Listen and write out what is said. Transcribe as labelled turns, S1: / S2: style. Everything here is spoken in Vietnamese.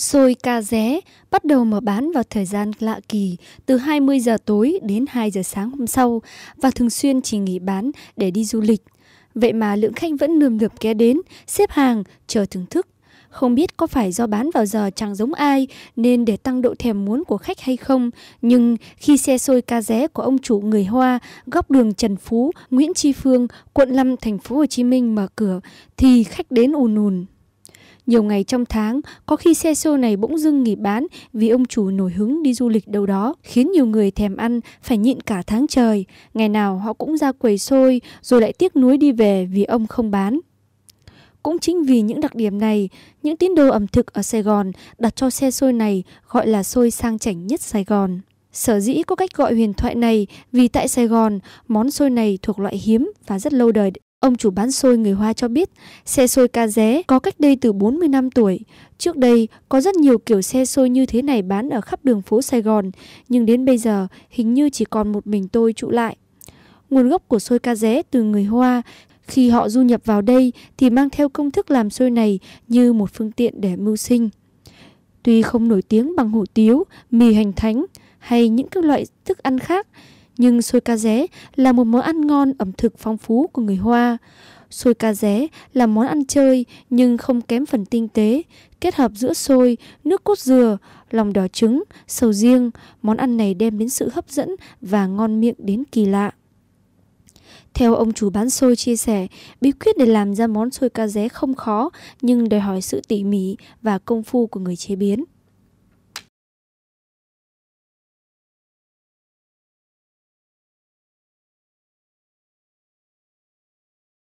S1: Xôi ca ré bắt đầu mở bán vào thời gian lạ kỳ từ 20 giờ tối đến 2 giờ sáng hôm sau và thường xuyên chỉ nghỉ bán để đi du lịch. Vậy mà lượng khách vẫn nườm nượp ghé đến, xếp hàng, chờ thưởng thức. Không biết có phải do bán vào giờ chẳng giống ai nên để tăng độ thèm muốn của khách hay không, nhưng khi xe xôi ca ré của ông chủ người Hoa góc đường Trần Phú, Nguyễn Tri Phương, quận 5, thành phố Hồ Chí Minh mở cửa thì khách đến ùn ùn. Nhiều ngày trong tháng, có khi xe xô này bỗng dưng nghỉ bán vì ông chủ nổi hứng đi du lịch đâu đó, khiến nhiều người thèm ăn phải nhịn cả tháng trời. Ngày nào họ cũng ra quầy xôi rồi lại tiếc nuối đi về vì ông không bán. Cũng chính vì những đặc điểm này, những tín đồ ẩm thực ở Sài Gòn đặt cho xe xôi này gọi là xôi sang chảnh nhất Sài Gòn. Sở dĩ có cách gọi huyền thoại này vì tại Sài Gòn, món xôi này thuộc loại hiếm và rất lâu đời Ông chủ bán xôi người Hoa cho biết, xe xôi ca ré có cách đây từ 40 năm tuổi. Trước đây, có rất nhiều kiểu xe xôi như thế này bán ở khắp đường phố Sài Gòn, nhưng đến bây giờ hình như chỉ còn một mình tôi trụ lại. Nguồn gốc của xôi ca ré từ người Hoa, khi họ du nhập vào đây thì mang theo công thức làm xôi này như một phương tiện để mưu sinh. Tuy không nổi tiếng bằng hủ tiếu, mì hành thánh hay những các loại thức ăn khác, nhưng xôi cá ré là một món ăn ngon ẩm thực phong phú của người Hoa. Xôi cá ré là món ăn chơi nhưng không kém phần tinh tế, kết hợp giữa xôi, nước cốt dừa, lòng đỏ trứng, sầu riêng, món ăn này đem đến sự hấp dẫn và ngon miệng đến kỳ lạ. Theo ông chủ bán xôi chia sẻ, bí quyết để làm ra món xôi cá ré không khó nhưng đòi hỏi sự tỉ mỉ và công phu của người chế biến.